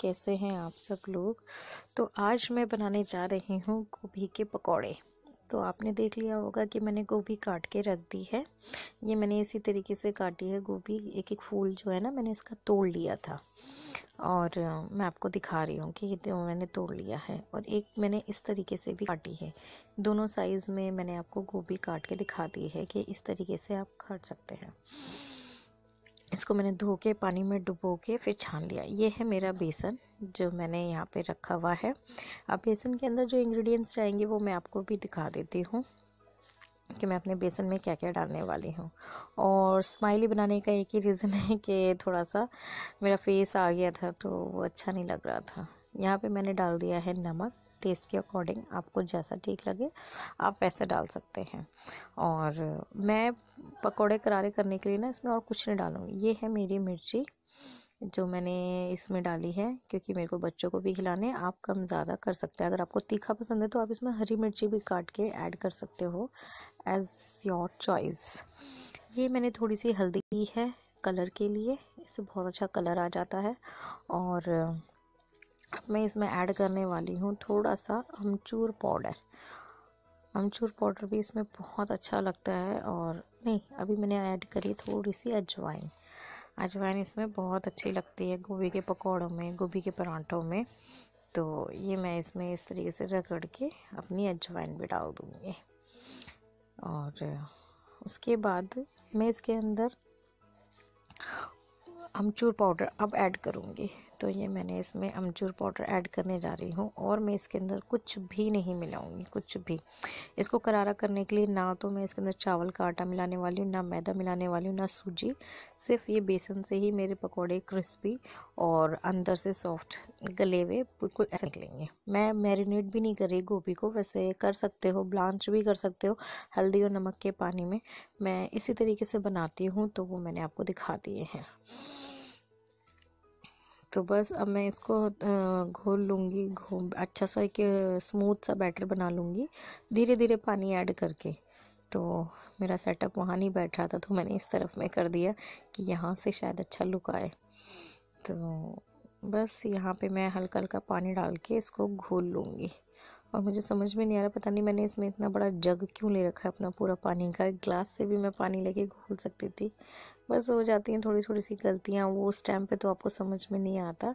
कैसे हैं आप सब लोग तो आज मैं बनाने जा रही हूँ गोभी के पकौड़े तो आपने देख लिया होगा कि मैंने गोभी काट के रख दी है ये मैंने इसी तरीके से काटी है गोभी एक एक फूल जो है ना मैंने इसका तोड़ लिया था और मैं आपको दिखा रही हूँ कि ये तो मैंने तोड़ लिया है और एक मैंने इस तरीके से भी काटी है दोनों साइज़ में मैंने आपको गोभी काट के दिखा दी है कि इस तरीके से आप काट सकते हैं इसको मैंने धो के पानी में डुबो के फिर छान लिया ये है मेरा बेसन जो मैंने यहाँ पे रखा हुआ है अब बेसन के अंदर जो इंग्रेडिएंट्स जाएंगे वो मैं आपको भी दिखा देती हूँ कि मैं अपने बेसन में क्या क्या डालने वाली हूँ और स्माइली बनाने का एक ही रीज़न है कि थोड़ा सा मेरा फेस आ गया था तो वो अच्छा नहीं लग रहा था यहाँ पे मैंने डाल दिया है नमक टेस्ट के अकॉर्डिंग आपको जैसा ठीक लगे आप वैसे डाल सकते हैं और मैं पकोड़े करारे करने के लिए ना इसमें और कुछ नहीं डालूँगी ये है मेरी मिर्ची जो मैंने इसमें डाली है क्योंकि मेरे को बच्चों को भी खिलाने आप कम ज़्यादा कर सकते हैं अगर आपको तीखा पसंद है तो आप इसमें हरी मिर्ची भी काट के ऐड कर सकते हो एज़ योर चॉइस ये मैंने थोड़ी सी हल्दी की है कलर के लिए इससे बहुत अच्छा कलर आ जाता है और अब मैं इसमें ऐड करने वाली हूँ थोड़ा सा अमचूर पाउडर अमचूर पाउडर भी इसमें बहुत अच्छा लगता है और नहीं अभी मैंने ऐड करी थोड़ी सी अजवाइन अजवाइन इसमें बहुत अच्छी लगती है गोभी के पकौड़ों में गोभी के परांठों में तो ये मैं इसमें इस तरीके से रगड़ के अपनी अजवाइन भी डाल दूँगी और उसके बाद मैं इसके अंदर अमचूर पाउडर अब ऐड करूँगी तो ये मैंने इसमें अमचूर पाउडर ऐड करने जा रही हूँ और मैं इसके अंदर कुछ भी नहीं मिलाऊंगी कुछ भी इसको करारा करने के लिए ना तो मैं इसके अंदर चावल का आटा मिलाने वाली हूँ ना मैदा मिलाने वाली हूँ ना सूजी सिर्फ ये बेसन से ही मेरे पकौड़े क्रिस्पी और अंदर से सॉफ्ट गले हुए बिल्कुल ऐसे निकलेंगे मैं मैरिनेट भी नहीं कर रही गोभी को वैसे कर सकते हो ब्लांच भी कर सकते हो हल्दी और नमक के पानी में मैं इसी तरीके से बनाती हूँ तो वो मैंने आपको दिखा दिए हैं तो बस अब मैं इसको घोल लूँगी घो अच्छा सा एक स्मूथ सा बैटर बना लूँगी धीरे धीरे पानी ऐड करके तो मेरा सेटअप वहाँ नहीं बैठ रहा था तो मैंने इस तरफ में कर दिया कि यहाँ से शायद अच्छा लुक आए तो बस यहाँ पे मैं हल्का हल्का पानी डाल के इसको घोल लूँगी और मुझे समझ में नहीं आ रहा पता नहीं मैंने इसमें इतना बड़ा जग क्यों ले रखा है अपना पूरा पानी का ग्लास से भी मैं पानी लेके घोल सकती थी बस हो जाती हैं थोड़ी थोड़ी सी गलतियाँ वो उस टाइम पे तो आपको समझ में नहीं आता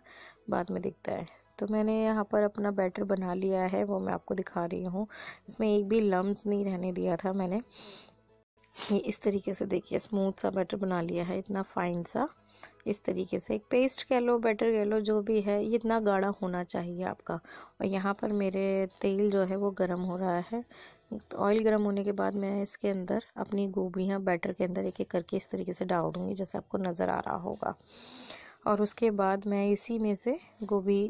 बाद में दिखता है तो मैंने यहाँ पर अपना बैटर बना लिया है वो मैं आपको दिखा रही हूँ इसमें एक भी लम्ब नहीं रहने दिया था मैंने ये इस तरीके से देखिए स्मूथ सा बैटर बना लिया है इतना फाइन सा इस तरीके से एक पेस्ट कह लो बैटर कह लो जो भी है ये इतना गाढ़ा होना चाहिए आपका और यहाँ पर मेरे तेल जो है वो गर्म हो रहा है तो ऑयल गर्म होने के बाद मैं इसके अंदर अपनी गोभियाँ बैटर के अंदर एक एक करके इस तरीके से डाल दूँगी जैसे आपको नज़र आ रहा होगा और उसके बाद मैं इसी में से गोभी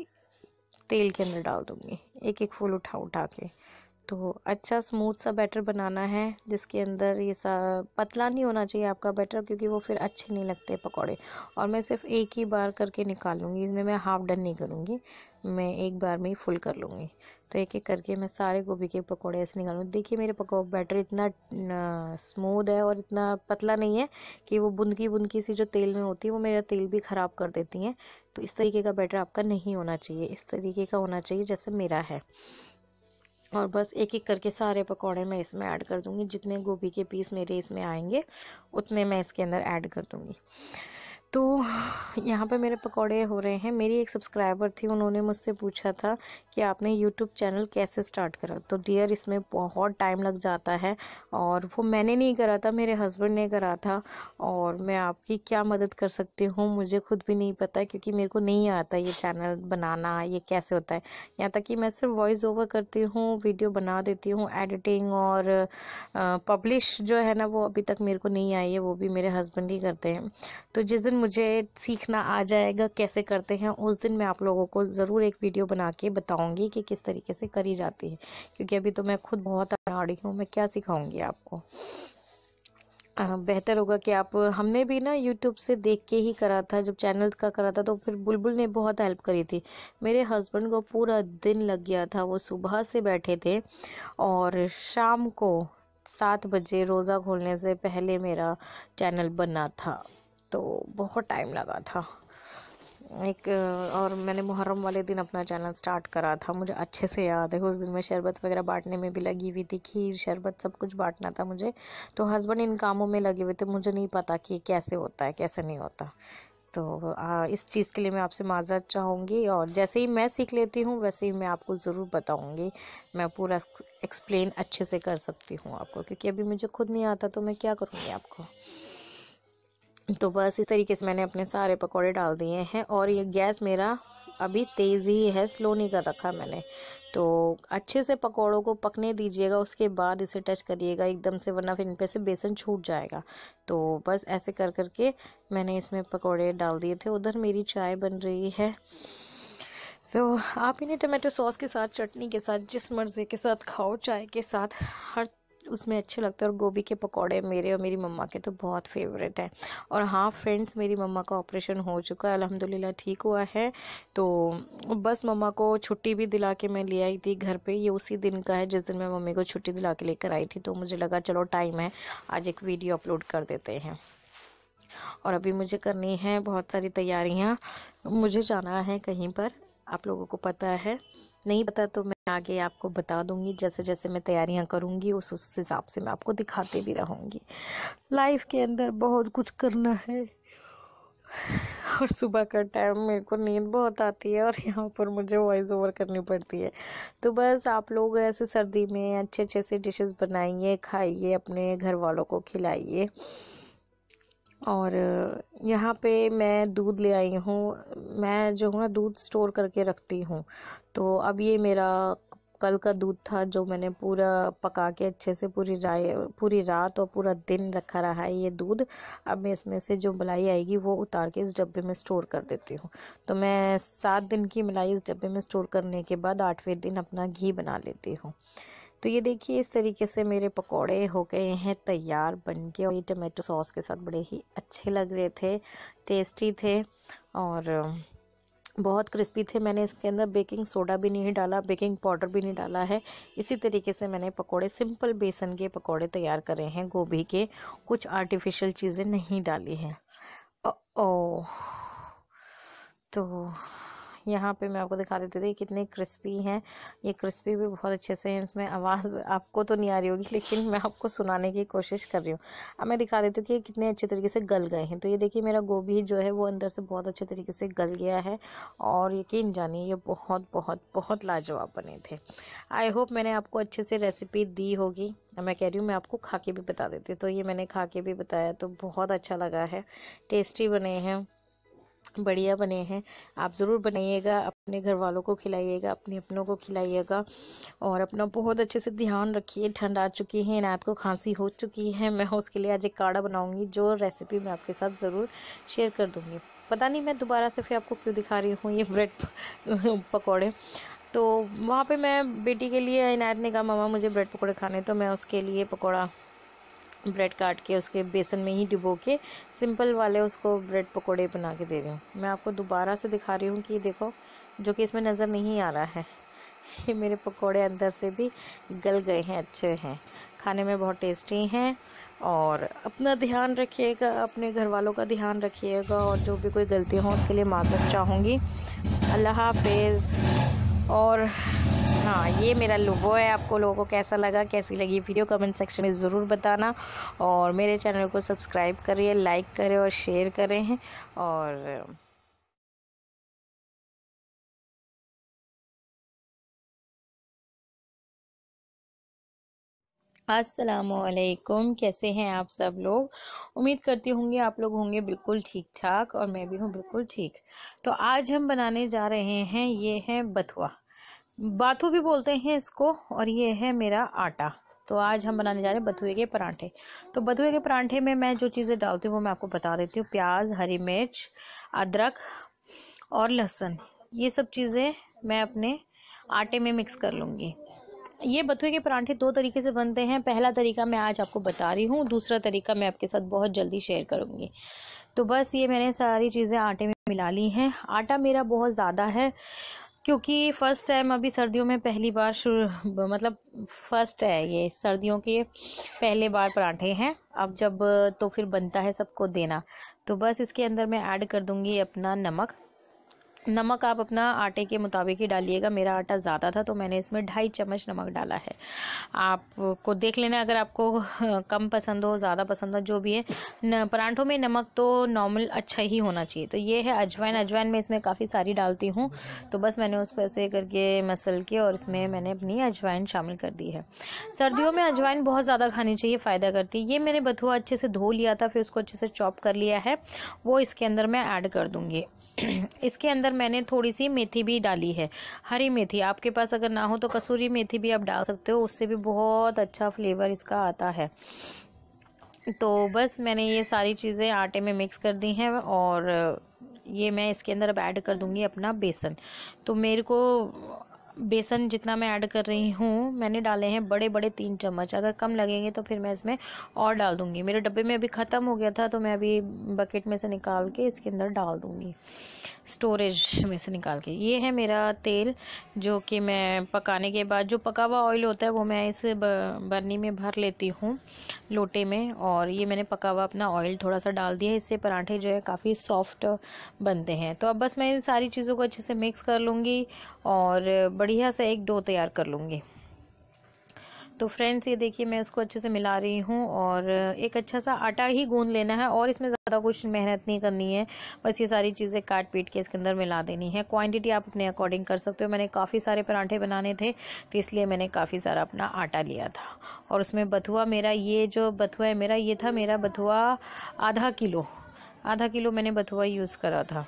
तेल के अंदर डाल दूँगी एक एक फूल उठा उठा के तो अच्छा स्मूथ सा बैटर बनाना है जिसके अंदर ये सा पतला नहीं होना चाहिए आपका बैटर क्योंकि वो फिर अच्छे नहीं लगते पकौड़े और मैं सिर्फ एक ही बार करके निकाल लूँगी इसमें मैं हाफ डन नहीं करूँगी मैं एक बार में ही फुल कर लूँगी तो एक एक करके मैं सारे गोभी के पकौड़े ऐसे निकालूँ देखिए मेरे पको बैटर इतना स्मूद है और इतना पतला नहीं है कि वो बुंदकी बुंदकी सी जो तेल में होती है वो मेरा तेल भी ख़राब कर देती हैं तो इस तरीके का बैटर आपका नहीं होना चाहिए इस तरीके का होना चाहिए जैसे मेरा है और बस एक एक करके सारे पकौड़े मैं इसमें ऐड कर दूँगी जितने गोभी के पीस मेरे इसमें आएंगे उतने मैं इसके अंदर ऐड कर दूँगी तो यहाँ पे मेरे पकोड़े हो रहे हैं मेरी एक सब्सक्राइबर थी उन्होंने मुझसे पूछा था कि आपने यूट्यूब चैनल कैसे स्टार्ट करा तो डियर इसमें बहुत टाइम लग जाता है और वो मैंने नहीं करा था मेरे हस्बैंड ने करा था और मैं आपकी क्या मदद कर सकती हूँ मुझे खुद भी नहीं पता क्योंकि मेरे को नहीं आता ये चैनल बनाना ये कैसे होता है यहाँ तक कि मैं सिर्फ वॉइस ओवर करती हूँ वीडियो बना देती हूँ एडिटिंग और पब्लिश जो है ना वो अभी तक मेरे को नहीं आई है वो भी मेरे हस्बैंड ही करते हैं तो जिस दिन मुझे सीखना आ जाएगा कैसे करते हैं उस दिन मैं आप लोगों को ज़रूर एक वीडियो बना के बताऊँगी कि किस तरीके से करी जाती है क्योंकि अभी तो मैं खुद बहुत अनाड़ी हूँ मैं क्या सिखाऊँगी आपको बेहतर होगा कि आप हमने भी ना यूट्यूब से देख के ही करा था जब चैनल का करा था तो फिर बुलबुल ने बहुत हेल्प करी थी मेरे हस्बैंड को पूरा दिन लग गया था वो सुबह से बैठे थे और शाम को सात बजे रोज़ा खोलने से पहले मेरा चैनल बना था तो बहुत टाइम लगा था एक और मैंने मुहर्रम वाले दिन अपना चैनल स्टार्ट करा था मुझे अच्छे से याद है उस दिन मैं शरबत वगैरह बांटने में भी लगी हुई थी खीर शरबत सब कुछ बांटना था मुझे तो हस्बैंड इन कामों में लगे हुए थे मुझे नहीं पता कि कैसे होता है कैसे नहीं होता तो आ, इस चीज़ के लिए मैं आपसे माजरत चाहूँगी और जैसे ही मैं सीख लेती हूँ वैसे ही मैं आपको ज़रूर बताऊँगी मैं पूरा एक्सप्लेन अच्छे से कर सकती हूँ आपको क्योंकि अभी मुझे खुद नहीं आता तो मैं क्या करूँगी आपको तो बस इस तरीके से मैंने अपने सारे पकौड़े डाल दिए हैं और ये गैस मेरा अभी तेज़ ही है स्लो नहीं कर रखा मैंने तो अच्छे से पकौड़ों को पकने दीजिएगा उसके बाद इसे टच करिएगा एकदम से वरना फिर इन पे से बेसन छूट जाएगा तो बस ऐसे कर कर के मैंने इसमें पकौड़े डाल दिए थे उधर मेरी चाय बन रही है तो आप इन्हें टमाटो सॉस के साथ चटनी के साथ जिस मर्ज़ी के साथ खाओ चाय के साथ हर उसमें अच्छे लगते हैं और गोभी के पकौड़े मेरे और मेरी मम्मा के तो बहुत फेवरेट हैं और हाँ फ्रेंड्स मेरी मम्मा का ऑपरेशन हो चुका है अलहमदिल्ला ठीक हुआ है तो बस मम्मा को छुट्टी भी दिला के मैं ले आई थी घर पे ये उसी दिन का है जिस दिन मैं मम्मी को छुट्टी दिला के लेकर आई थी तो मुझे लगा चलो टाइम है आज एक वीडियो अपलोड कर देते हैं और अभी मुझे करनी है बहुत सारी तैयारियाँ मुझे जाना है कहीं पर आप लोगों को पता है नहीं पता तो मैं आगे आपको बता दूंगी जैसे जैसे मैं तैयारियां करूंगी उस उस हिसाब से मैं आपको दिखाते भी रहूंगी लाइफ के अंदर बहुत कुछ करना है और सुबह का टाइम मेरे को नींद बहुत आती है और यहाँ पर मुझे वॉइस ओवर करनी पड़ती है तो बस आप लोग ऐसे सर्दी में अच्छे अच्छे से डिशेस बनाइए खाइए अपने घर वालों को खिलाइए और यहाँ पे मैं दूध ले आई हूँ मैं जो हूँ ना दूध स्टोर करके रखती हूँ तो अब ये मेरा कल का दूध था जो मैंने पूरा पका के अच्छे से पूरी राय पूरी रात और पूरा दिन रखा रहा है ये दूध अब मैं इसमें से जो मलाई आएगी वो उतार के इस डब्बे में स्टोर कर देती हूँ तो मैं सात दिन की मलाई इस डब्बे में स्टोर करने के बाद आठवें दिन अपना घी बना लेती हूँ तो ये देखिए इस तरीके से मेरे पकोड़े हो गए हैं तैयार बन के और ये टमाटो सॉस के साथ बड़े ही अच्छे लग रहे थे टेस्टी थे और बहुत क्रिस्पी थे मैंने इसके अंदर बेकिंग सोडा भी नहीं डाला बेकिंग पाउडर भी नहीं डाला है इसी तरीके से मैंने पकोड़े सिंपल बेसन के पकोड़े तैयार करे हैं गोभी के कुछ आर्टिफिशियल चीज़ें नहीं डाली हैं ओ, ओ तो यहाँ पे मैं आपको दिखा देती थी कितने क्रिस्पी हैं ये क्रिस्पी भी बहुत अच्छे से हैं इसमें आवाज़ आपको तो नहीं आ रही होगी लेकिन मैं आपको सुनाने की कोशिश कर रही हूँ अब मैं दिखा देती हूँ कि ये कितने अच्छे तरीके से गल गए हैं तो ये देखिए मेरा गोभी जो है वो अंदर से बहुत अच्छे तरीके से गल गया है और यकीन जानिए ये बहुत बहुत बहुत लाजवाब बने थे आई होप मैंने आपको अच्छे से रेसिपी दी होगी मैं कह रही हूँ मैं आपको खा के भी बता देती हूँ तो ये मैंने खा के भी बताया तो बहुत अच्छा लगा है टेस्टी बने हैं बढ़िया बने हैं आप ज़रूर बनाइएगा अपने घर वालों को खिलाइएगा अपने अपनों को खिलाइएगा और अपना बहुत अच्छे से ध्यान रखिए ठंड आ चुकी है इनायत को खांसी हो चुकी है मैं उसके लिए आज एक काढ़ा बनाऊंगी जो रेसिपी मैं आपके साथ ज़रूर शेयर कर दूँगी पता नहीं मैं दोबारा से फिर आपको क्यों दिखा रही हूँ ये ब्रेड पकौड़े तो वहाँ पर मैं बेटी के लिए इनायत ने कहा मामा मुझे ब्रेड पकौड़े खाने तो मैं उसके लिए पकौड़ा ब्रेड काट के उसके बेसन में ही डुबो के सिंपल वाले उसको ब्रेड पकोड़े बना के दे रही हूँ मैं आपको दोबारा से दिखा रही हूँ कि देखो जो कि इसमें नज़र नहीं आ रहा है ये मेरे पकोड़े अंदर से भी गल गए हैं अच्छे हैं खाने में बहुत टेस्टी हैं और अपना ध्यान रखिएगा अपने घर वालों का ध्यान रखिएगा और जो भी कोई गलती हो उसके लिए माजरत चाहूँगी अल्लाह हाफिज़ और हाँ ये मेरा लोगो है आपको लोगों को कैसा लगा कैसी लगी वीडियो कमेंट सेक्शन में ज़रूर बताना और मेरे चैनल को सब्सक्राइब करिए लाइक करें और शेयर करें और असलकुम कैसे हैं आप सब लोग उम्मीद करती होंगे आप लोग होंगे बिल्कुल ठीक ठाक और मैं भी हूँ बिल्कुल ठीक तो आज हम बनाने जा रहे हैं ये है बथुआ बाथू भी बोलते हैं इसको और ये है मेरा आटा तो आज हम बनाने जा रहे हैं बथुए के परांठे तो बथुए के परांठे में मैं जो चीज़ें डालती हूँ वो मैं आपको बता देती हूँ प्याज हरी मिर्च अदरक और लहसुन ये सब चीज़ें मैं अपने आटे में मिक्स कर लूँगी ये बथुए के परांठे दो तरीके से बनते हैं पहला तरीका मैं आज आपको बता रही हूँ दूसरा तरीका मैं आपके साथ बहुत जल्दी शेयर करूँगी तो बस ये मैंने सारी चीज़ें आटे में मिला ली हैं आटा मेरा बहुत ज़्यादा है क्योंकि फ़र्स्ट टाइम अभी सर्दियों में पहली बार शुरू मतलब फ़र्स्ट है ये सर्दियों के पहले बार पराठे हैं अब जब तो फिर बनता है सबको देना तो बस इसके अंदर मैं ऐड कर दूँगी अपना नमक नमक आप अपना आटे के मुताबिक ही डालिएगा मेरा आटा ज़्यादा था तो मैंने इसमें ढाई चम्मच नमक डाला है आपको देख लेना अगर आपको कम पसंद हो ज़्यादा पसंद हो जो भी है परांठों में नमक तो नॉर्मल अच्छा ही होना चाहिए तो ये है अजवाइन अजवाइन में इसमें काफ़ी सारी डालती हूँ तो बस मैंने उसको ऐसे करके मसल के और इसमें मैंने अपनी अजवाइन शामिल कर दी है सर्दियों में अजवाइन बहुत ज़्यादा खानी चाहिए फ़ायदा करती है ये मैंने बथुआ अच्छे से धो लिया था फिर उसको अच्छे से चॉप कर लिया है वो इसके अंदर मैं ऐड कर दूँगी इसके अंदर अंदर मैंने थोड़ी सी मेथी भी डाली है हरी मेथी आपके पास अगर ना हो तो कसूरी मेथी भी आप डाल सकते हो उससे भी बहुत अच्छा फ्लेवर इसका आता है तो बस मैंने ये सारी चीज़ें आटे में मिक्स कर दी हैं और ये मैं इसके अंदर अब ऐड कर दूँगी अपना बेसन तो मेरे को बेसन जितना मैं ऐड कर रही हूँ मैंने डाले हैं बड़े बड़े तीन चम्मच अगर कम लगेंगे तो फिर मैं इसमें और डाल दूँगी मेरे डब्बे में अभी ख़त्म हो गया था तो मैं अभी बकेट में से निकाल के इसके अंदर डाल दूँगी स्टोरेज में से निकाल के ये है मेरा तेल जो कि मैं पकाने के बाद जो पका हुआ ऑयल होता है वो मैं इस बर्नी में भर लेती हूँ लोटे में और ये मैंने पका हुआ अपना ऑयल थोड़ा सा डाल दिया इससे पराठे जो है काफ़ी सॉफ्ट बनते हैं तो अब बस मैं इन सारी चीज़ों को अच्छे से मिक्स कर लूँगी और बढ़िया सा एक डो तैयार कर लूँगी तो फ्रेंड्स ये देखिए मैं उसको अच्छे से मिला रही हूँ और एक अच्छा सा आटा ही गूंद लेना है और इसमें ज़्यादा कुछ मेहनत नहीं करनी है बस ये सारी चीज़ें काट पीट के इसके अंदर मिला देनी है क्वांटिटी आप अपने अकॉर्डिंग कर सकते हो मैंने काफ़ी सारे पराठे बनाने थे तो इसलिए मैंने काफ़ी सारा अपना आटा लिया था और उसमें बथुआ मेरा ये जो बथुआ है मेरा ये था मेरा बथुआ आधा किलो आधा किलो मैंने बथुआ यूज़ करा था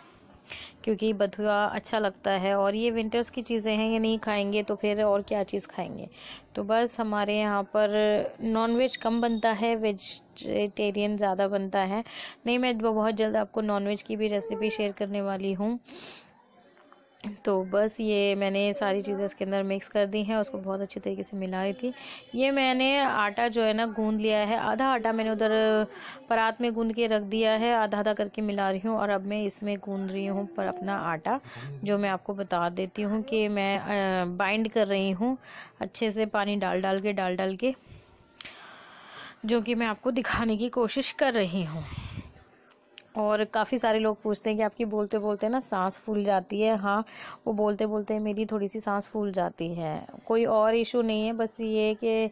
क्योंकि बथुआ अच्छा लगता है और ये विंटर्स की चीज़ें हैं ये नहीं खाएंगे तो फिर और क्या चीज़ खाएंगे तो बस हमारे यहाँ पर नॉनवेज कम बनता है वेजिटेरियन ज़्यादा बनता है नहीं मैं बहुत जल्द आपको नॉनवेज की भी रेसिपी शेयर करने वाली हूँ तो बस ये मैंने सारी चीज़ें इसके अंदर मिक्स कर दी हैं उसको बहुत अच्छी तरीके से मिला रही थी ये मैंने आटा जो है ना गूंद लिया है आधा आटा मैंने उधर परात में गूंद के रख दिया है आधा आधा करके मिला रही हूँ और अब मैं इसमें गूंद रही हूँ पर अपना आटा जो मैं आपको बता देती हूँ कि मैं बाइंड कर रही हूँ अच्छे से पानी डाल डाल के डाल डाल के जो कि मैं आपको दिखाने की कोशिश कर रही हूँ और काफ़ी सारे लोग पूछते हैं कि आपकी बोलते बोलते ना सांस फूल जाती है हाँ वो बोलते बोलते मेरी थोड़ी सी सांस फूल जाती है कोई और इशू नहीं है बस ये कि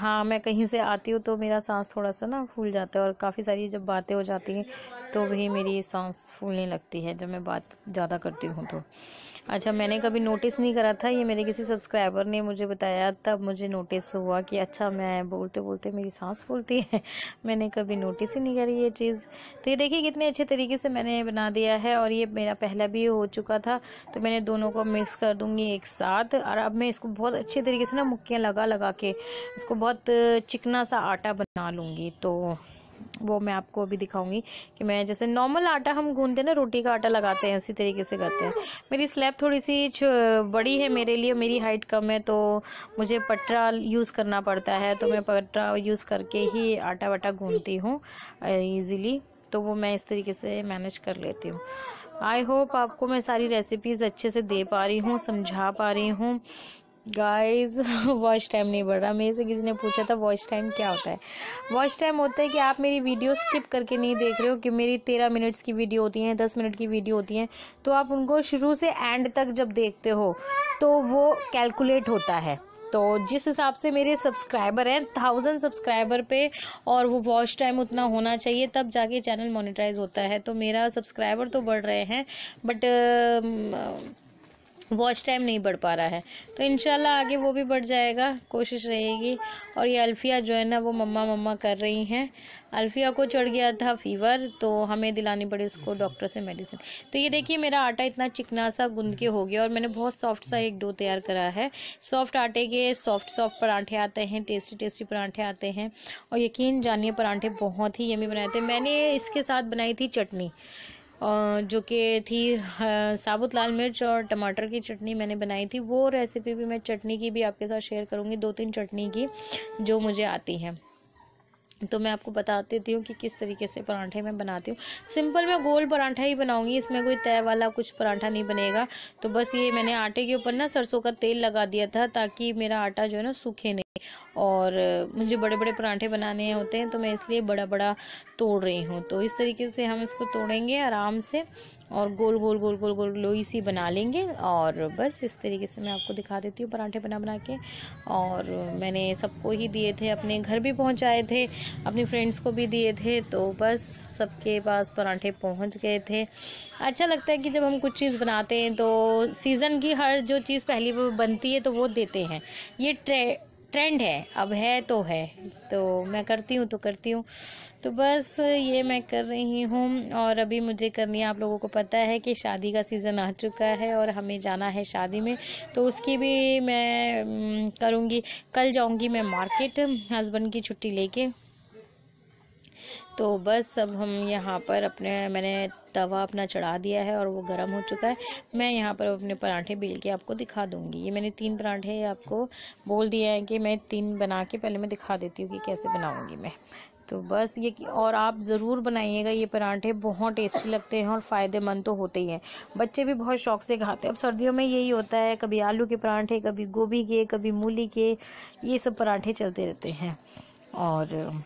हाँ मैं कहीं से आती हूँ तो मेरा सांस थोड़ा सा ना फूल जाता है और काफ़ी सारी जब बातें हो जाती हैं तो भी मेरी सांस फूलने लगती है जब मैं बात ज़्यादा करती हूँ तो अच्छा मैंने कभी नोटिस नहीं करा था ये मेरे किसी सब्सक्राइबर ने मुझे बताया तब मुझे नोटिस हुआ कि अच्छा मैं बोलते बोलते मेरी सांस फूलती है मैंने कभी नोटिस ही नहीं करी ये चीज़ तो ये देखिए कितने अच्छे तरीके से मैंने बना दिया है और ये मेरा पहला भी हो चुका था तो मैंने दोनों को मिक्स कर दूँगी एक साथ और अब मैं इसको बहुत अच्छे तरीके से ना मुक्कियाँ लगा लगा के इसको बहुत चिकना सा आटा बना लूँगी तो वो मैं आपको अभी दिखाऊंगी कि मैं जैसे नॉर्मल आटा हम गूंदते हैं ना रोटी का आटा लगाते हैं उसी तरीके से करते हैं मेरी स्लैब थोड़ी सी बड़ी है मेरे लिए मेरी हाइट कम है तो मुझे पटरा यूज़ करना पड़ता है तो मैं पटरा यूज़ करके ही आटा वाटा गूंदती हूँ ईज़िली तो वो मैं इस तरीके से मैनेज कर लेती हूँ आई होप आपको मैं सारी रेसिपीज़ अच्छे से दे पा रही हूँ समझा पा रही हूँ गाइस वॉच टाइम नहीं बढ़ रहा मेरे से किसी ने पूछा था वॉच टाइम क्या होता है वॉच टाइम होता है कि आप मेरी वीडियो स्किप करके नहीं देख रहे हो कि मेरी तेरह मिनट्स की वीडियो होती हैं दस मिनट की वीडियो होती हैं तो आप उनको शुरू से एंड तक जब देखते हो तो वो कैलकुलेट होता है तो जिस हिसाब से मेरे सब्सक्राइबर हैं थाउजेंड सब्सक्राइबर पे और वो वॉच टाइम उतना होना चाहिए तब जाके चैनल मोनिटाइज होता है तो मेरा सब्सक्राइबर तो बढ़ रहे हैं बट वॉच टाइम नहीं बढ़ पा रहा है तो इन आगे वो भी बढ़ जाएगा कोशिश रहेगी और ये अल्फिया जो है ना वो मम्मा मम्मा कर रही हैं अल्फिया को चढ़ गया था फीवर तो हमें दिलानी पड़ी उसको डॉक्टर से मेडिसिन तो ये देखिए मेरा आटा इतना चिकना सा गूंद के हो गया और मैंने बहुत सॉफ्ट सा एक डो तैयार करा है सॉफ्ट आटे के सॉफ्ट सॉफ्ट पराठे आते हैं टेस्टी टेस्टी पराठे आते हैं और यकीन जानिए पराठे बहुत ही यमी बनाए थे मैंने इसके साथ बनाई थी चटनी जो कि थी साबुत लाल मिर्च और टमाटर की चटनी मैंने बनाई थी वो रेसिपी भी मैं चटनी की भी आपके साथ शेयर करूँगी दो तीन चटनी की जो मुझे आती है तो मैं आपको बता देती हूँ कि किस तरीके से परांठे मैं बनाती हूँ सिंपल मैं गोल परांठा ही बनाऊंगी इसमें कोई तय वाला कुछ परांठा नहीं बनेगा तो बस ये मैंने आटे के ऊपर ना सरसों का तेल लगा दिया था ताकि मेरा आटा जो है ना सूखे नहीं और मुझे बड़े बड़े पराठे बनाने होते हैं तो मैं इसलिए बड़ा बड़ा तोड़ रही हूँ तो इस तरीके से हम इसको तोड़ेंगे आराम से और गोल गोल गोल गोल गोल लोई सी बना लेंगे और बस इस तरीके से मैं आपको दिखा देती हूँ पराठे बना बना के और मैंने सबको ही दिए थे अपने घर भी पहुँचाए थे अपने फ्रेंड्स को भी दिए थे तो बस सबके पास पराठे पहुँच गए थे अच्छा लगता है कि जब हम कुछ चीज़ बनाते हैं तो सीज़न की हर जो चीज़ पहली बनती है तो वो देते हैं ये ट्रे ट्रेंड है अब है तो है तो मैं करती हूँ तो करती हूँ तो बस ये मैं कर रही हूँ और अभी मुझे करनी है आप लोगों को पता है कि शादी का सीज़न आ चुका है और हमें जाना है शादी में तो उसकी भी मैं करूँगी कल जाऊँगी मैं मार्केट हस्बैंड की छुट्टी लेके तो बस अब हम यहाँ पर अपने मैंने तवा अपना चढ़ा दिया है और वो गर्म हो चुका है मैं यहाँ पर अपने पराठे बेल के आपको दिखा दूँगी ये मैंने तीन पराठे आपको बोल दिए हैं कि मैं तीन बना के पहले मैं दिखा देती हूँ कि कैसे बनाऊँगी मैं तो बस ये और आप ज़रूर बनाइएगा ये परांठे बहुत टेस्टी लगते हैं और फ़ायदेमंद तो होते ही हैं बच्चे भी बहुत शौक से खाते हैं अब सर्दियों में यही होता है कभी आलू के परांठे कभी गोभी के कभी मूली के ये सब परांठे चलते रहते हैं और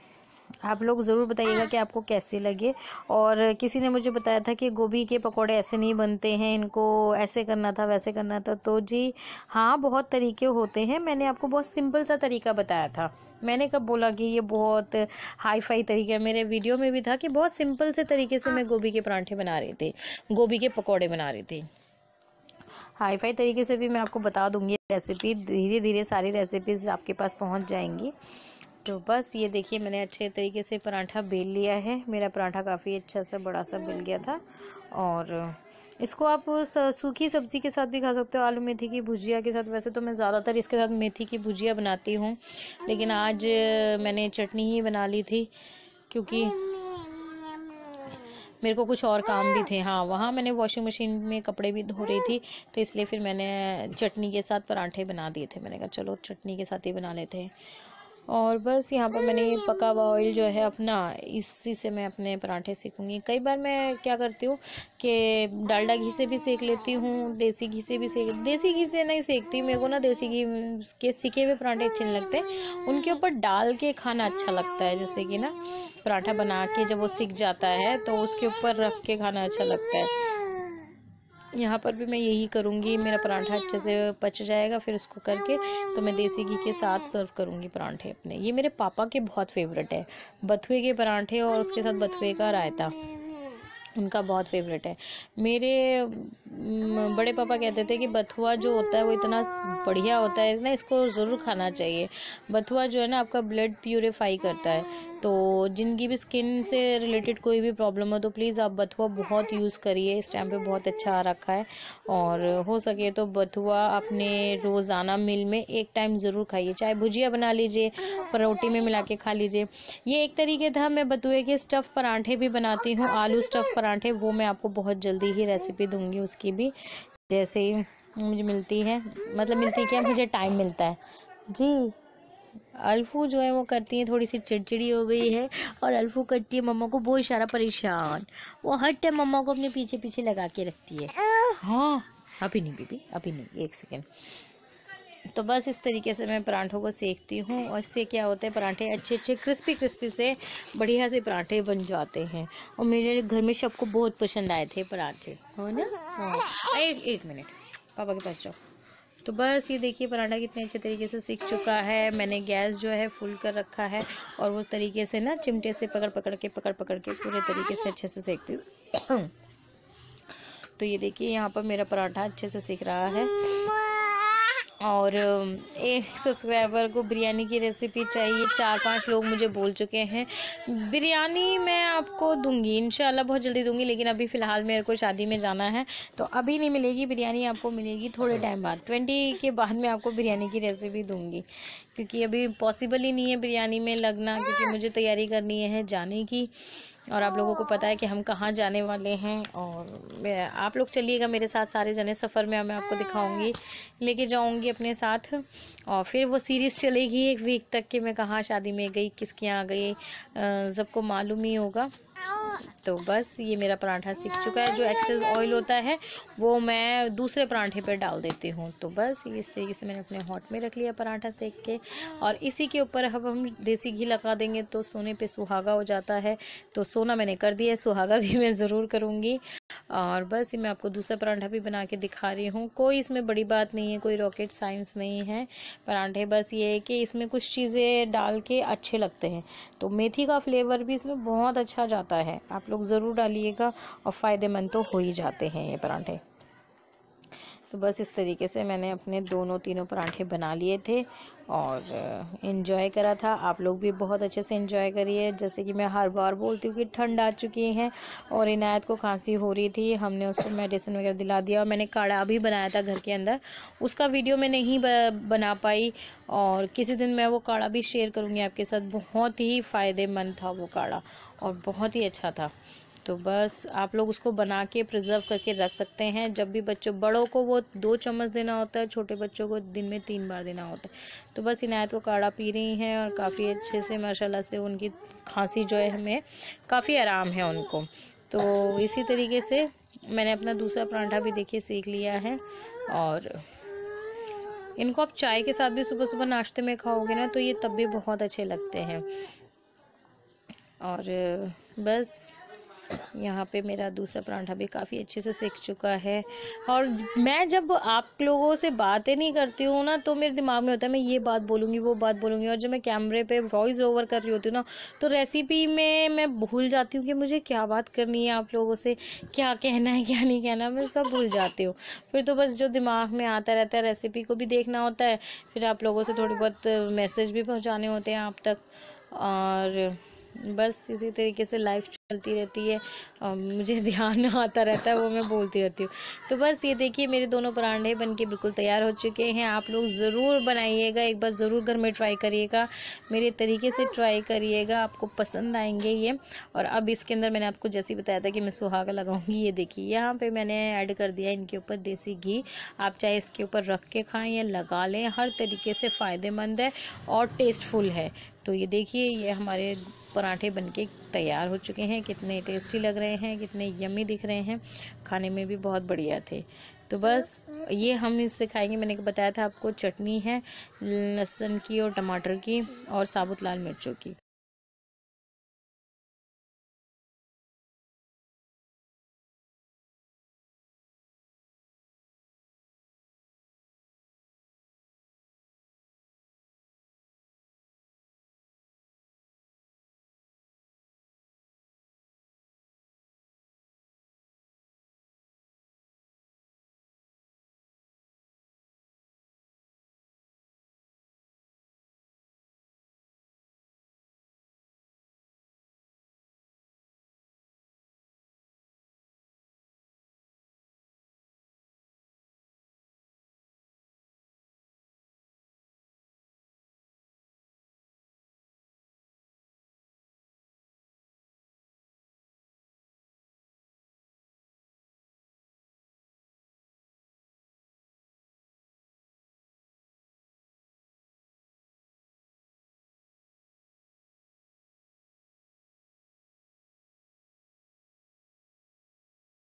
आप लोग ज़रूर बताइएगा हाँ। कि आपको कैसे लगे और किसी ने मुझे बताया था कि गोभी के पकोड़े ऐसे नहीं बनते हैं इनको ऐसे करना था वैसे करना था तो जी हाँ बहुत तरीके होते हैं मैंने आपको बहुत सिंपल सा तरीका बताया था मैंने कब बोला कि ये बहुत हाई फाई तरीका मेरे वीडियो में भी था कि बहुत सिंपल से तरीके से हाँ। मैं गोभी के परांठे बना रही थी गोभी के पकौड़े बना रही थी हाई फाई तरीके से भी मैं आपको बता दूँगी रेसिपी धीरे धीरे सारी रेसिपीज़ आपके पास पहुँच जाएंगी तो बस ये देखिए मैंने अच्छे तरीके से पराठा बेल लिया है मेरा पराठा काफ़ी अच्छा सा बड़ा सा बेल गया था और इसको आप सूखी सब्ज़ी के साथ भी खा सकते हो आलू मेथी की भुजिया के साथ वैसे तो मैं ज़्यादातर इसके साथ मेथी की भुजिया बनाती हूँ लेकिन आज मैंने चटनी ही बना ली थी क्योंकि मेरे को कुछ और काम भी थे हाँ वहाँ मैंने वॉशिंग मशीन में कपड़े भी धो रही थी तो इसलिए फिर मैंने चटनी के साथ पराठे बना दिए थे मैंने कहा चलो चटनी के साथ ही बना लेते हैं और बस यहाँ पर मैंने पका हुआ ऑयल जो है अपना इसी से मैं अपने पराठे सेकूँगी कई बार मैं क्या करती हूँ कि डालडा घी से भी सेक लेती हूँ देसी घी से भी सेक देसी घी से नहीं सेकती मेरे को ना देसी घी के सिके हुए पराठे अच्छे नहीं लगते उनके ऊपर डाल के खाना अच्छा लगता है जैसे कि ना पराठा बना के जब वो सीख जाता है तो उसके ऊपर रख के खाना अच्छा लगता है यहाँ पर भी मैं यही करूँगी मेरा पराठा अच्छे से पच जाएगा फिर उसको करके तो मैं देसी घी के साथ सर्व करूँगी पराठे अपने ये मेरे पापा के बहुत फेवरेट है बथुए के पराठे और उसके साथ बथुए का रायता उनका बहुत फेवरेट है मेरे बड़े पापा कहते थे कि बथुआ जो होता है वो इतना बढ़िया होता है ना इसको ज़रूर खाना चाहिए बथुआ जो है ना आपका ब्लड प्यूरिफाई करता है तो जिनकी भी स्किन से रिलेटेड कोई भी प्रॉब्लम हो तो प्लीज़ आप बथुआ बहुत यूज़ करिए इस टाइम पे बहुत अच्छा आ रखा है और हो सके तो बथुआ अपने रोज़ाना मील में एक टाइम ज़रूर खाइए चाहे भुजिया बना लीजिए परोटी में मिला के खा लीजिए ये एक तरीके था मैं बथुए के स्टफ़ पराठे भी बनाती हूँ आलू स्टफ़ पराठे वो मैं आपको बहुत जल्दी ही रेसिपी दूँगी उसकी भी जैसे ही मुझे मिलती है मतलब मिलती क्या मुझे टाइम मिलता है जी अल्फू जो है वो करती है थोड़ी सी चिड़चिड़ी हो गई है और अल्फू करती है मम्मा को बहुत सारा परेशान वो हर टाइम मम्मा को अपने पीछे पीछे लगा के रखती है हाँ अभी नहीं बीबी अभी नहीं एक सेकेंड तो बस इस तरीके से मैं परांठों को सेकती हूँ और इससे क्या होता है परांठे अच्छे अच्छे क्रिस्पी क्रिस्पी से बढ़िया से परांठे बन जाते हैं और मेरे घर में सबको बहुत पसंद आए थे परांठे हो ना हाँ। एक एक मिनट पापा के पास जाओ तो बस ये देखिए पराठा कितने अच्छे तरीके से सीख चुका है मैंने गैस जो है फुल कर रखा है और वो तरीके से ना चिमटे से पकड़ पकड़ के पकड़ पकड़ के पूरे तरीके से अच्छे से सेकती हूँ तो ये देखिए यहाँ पर मेरा पराठा अच्छे से सीख रहा है और एक सब्सक्राइबर को बिरयानी की रेसिपी चाहिए चार पांच लोग मुझे बोल चुके हैं बिरयानी मैं आपको दूंगी इंशाल्लाह बहुत जल्दी दूंगी लेकिन अभी फ़िलहाल मेरे को शादी में जाना है तो अभी नहीं मिलेगी बिरयानी आपको मिलेगी थोड़े टाइम बाद ट्वेंटी के बाद मैं आपको बिरयानी की रेसिपी दूँगी क्योंकि अभी पॉसिबल ही नहीं है बिरयानी में लगना क्योंकि मुझे तैयारी करनी है जाने की और आप लोगों को पता है कि हम कहाँ जाने वाले हैं और आप लोग चलिएगा मेरे साथ सारे जने सफ़र में मैं आपको दिखाऊंगी लेके जाऊंगी अपने साथ और फिर वो सीरीज़ चलेगी एक वीक तक कि मैं कहाँ शादी में गई किसके यहाँ गई सबको मालूम ही होगा तो बस ये मेरा पराठा सीख चुका है जो एक्सेस ऑयल होता है वो मैं दूसरे पराठे पर डाल देती हूँ तो बस इस तरीके से मैंने अपने हॉट में रख लिया पराठा सेक के और इसी के ऊपर अब हम देसी घी लगा देंगे तो सोने पे सुहागा हो जाता है तो सोना मैंने कर दिया है सुहागा भी मैं ज़रूर करूँगी और बस ये मैं आपको दूसरा परांठा भी बना के दिखा रही हूँ कोई इसमें बड़ी बात नहीं है कोई रॉकेट साइंस नहीं है परांठे बस ये है कि इसमें कुछ चीज़ें डाल के अच्छे लगते हैं तो मेथी का फ्लेवर भी इसमें बहुत अच्छा जाता है आप लोग ज़रूर डालिएगा और फ़ायदेमंद तो हो ही जाते हैं ये परांठे तो बस इस तरीके से मैंने अपने दोनों तीनों पराठे बना लिए थे और इन्जॉय करा था आप लोग भी बहुत अच्छे से इन्जॉय करिए जैसे कि मैं हर बार बोलती हूँ कि ठंड आ चुकी है और इनायत को खांसी हो रही थी हमने उसको मेडिसिन वगैरह दिला दिया और मैंने काढ़ा भी बनाया था घर के अंदर उसका वीडियो मैं नहीं बना पाई और किसी दिन मैं वो काढ़ा भी शेयर करूँगी आपके साथ बहुत ही फ़ायदेमंद था वो काढ़ा और बहुत ही अच्छा था तो बस आप लोग उसको बना के प्रिजर्व करके रख सकते हैं जब भी बच्चों बड़ों को वो दो चम्मच देना होता है छोटे बच्चों को दिन में तीन बार देना होता है तो बस इनायत वो काढ़ा पी रही हैं और काफ़ी अच्छे से माशाल्लाह से उनकी खांसी जो है हमें काफ़ी आराम है उनको तो इसी तरीके से मैंने अपना दूसरा परांठा भी देखिए सीख लिया है और इनको आप चाय के साथ भी सुबह सुबह नाश्ते में खाओगे ना तो ये तब भी बहुत अच्छे लगते हैं और बस यहाँ पे मेरा दूसरा परांठा भी काफ़ी अच्छे से सेक चुका है और मैं जब आप लोगों से बातें नहीं करती हूँ ना तो मेरे दिमाग में होता है मैं ये बात बोलूँगी वो बात बोलूँगी और जब मैं कैमरे पे वॉइस ओवर कर रही होती हूँ ना तो रेसिपी में मैं भूल जाती हूँ कि मुझे क्या बात करनी है आप लोगों से क्या कहना है क्या नहीं कहना मैं सब भूल जाती हूँ फिर तो बस जो दिमाग में आता रहता है रेसिपी को भी देखना होता है फिर आप लोगों से थोड़ी बहुत मैसेज भी पहुँचाने होते हैं आप तक और बस इसी तरीके से लाइफ चलती रहती है और मुझे ध्यान आता रहता है वो मैं बोलती रहती हूँ तो बस ये देखिए मेरे दोनों परांठे बन के बिल्कुल तैयार हो चुके हैं आप लोग ज़रूर बनाइएगा एक बार ज़रूर घर में ट्राई करिएगा मेरे तरीके से ट्राई करिएगा आपको पसंद आएंगे ये और अब इसके अंदर मैंने आपको जैसे ही बताया था कि मैं सुहागा लगाऊंगी ये देखिए यहाँ पर मैंने ऐड कर दिया इनके ऊपर देसी घी आप चाहे इसके ऊपर रख के खाएँ या लगा लें हर तरीके से फ़ायदेमंद है और टेस्टफुल है तो ये देखिए ये हमारे पराठे बनके तैयार हो चुके हैं कितने टेस्टी लग रहे हैं कितने यमी दिख रहे हैं खाने में भी बहुत बढ़िया थे तो बस ये हम इससे खाएंगे मैंने बताया था आपको चटनी है लहसुन की और टमाटर की और साबुत लाल मिर्चों की